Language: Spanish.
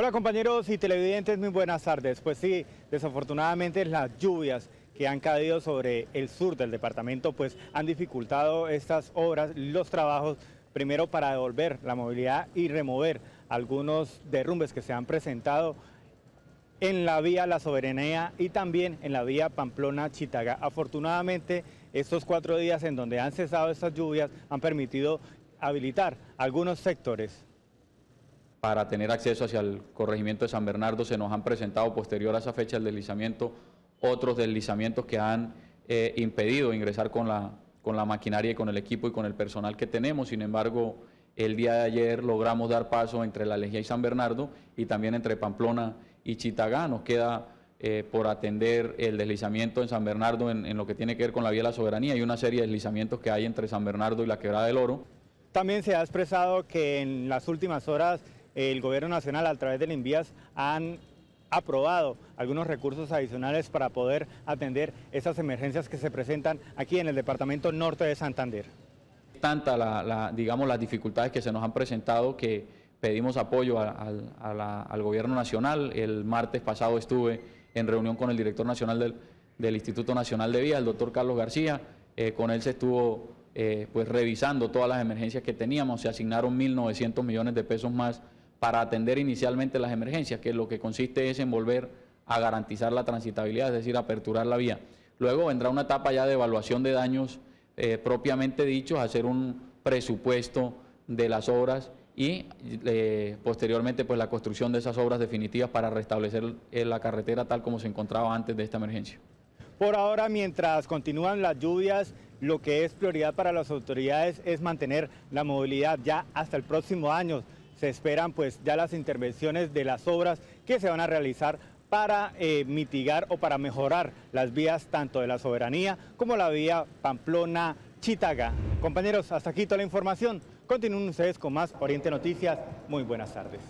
Hola compañeros y televidentes, muy buenas tardes. Pues sí, desafortunadamente las lluvias que han caído sobre el sur del departamento pues han dificultado estas obras, los trabajos, primero para devolver la movilidad y remover algunos derrumbes que se han presentado en la vía La Soberanía y también en la vía Pamplona-Chitaga. Afortunadamente, estos cuatro días en donde han cesado estas lluvias han permitido habilitar algunos sectores para tener acceso hacia el corregimiento de San Bernardo. Se nos han presentado posterior a esa fecha el deslizamiento, otros deslizamientos que han eh, impedido ingresar con la, con la maquinaria y con el equipo y con el personal que tenemos. Sin embargo, el día de ayer logramos dar paso entre la Legía y San Bernardo y también entre Pamplona y Chitagá. Nos queda eh, por atender el deslizamiento en San Bernardo en, en, lo que tiene que ver con la vía de la soberanía y una serie de deslizamientos que hay entre San Bernardo y la Quebrada del Oro. También se ha expresado que en las últimas horas el Gobierno Nacional a través del INVIAS han aprobado algunos recursos adicionales para poder atender esas emergencias que se presentan aquí en el Departamento Norte de Santander. Tanta la, digamos, las dificultades que se nos han presentado que pedimos apoyo al Gobierno Nacional. El martes pasado estuve en reunión con el director nacional del, Instituto Nacional de Vía, el doctor Carlos García. Eh, con él se estuvo eh, pues revisando todas las emergencias que teníamos, se asignaron 1.900 millones de pesos más para atender inicialmente las emergencias, que lo que consiste es en volver a garantizar la transitabilidad, es decir, aperturar la vía. Luego vendrá una etapa ya de evaluación de daños eh, propiamente dichos, hacer un presupuesto de las obras y eh, posteriormente pues la construcción de esas obras definitivas para restablecer eh, la carretera tal como se encontraba antes de esta emergencia. Por ahora, mientras continúan las lluvias, lo que es prioridad para las autoridades es mantener la movilidad ya hasta el próximo año se esperan pues ya las intervenciones de las obras que se van a realizar para eh, mitigar o para mejorar las vías tanto de la soberanía como la vía Pamplona-Chitaga. Compañeros, hasta aquí toda la información. Continúen ustedes con más Oriente Noticias. Muy buenas tardes.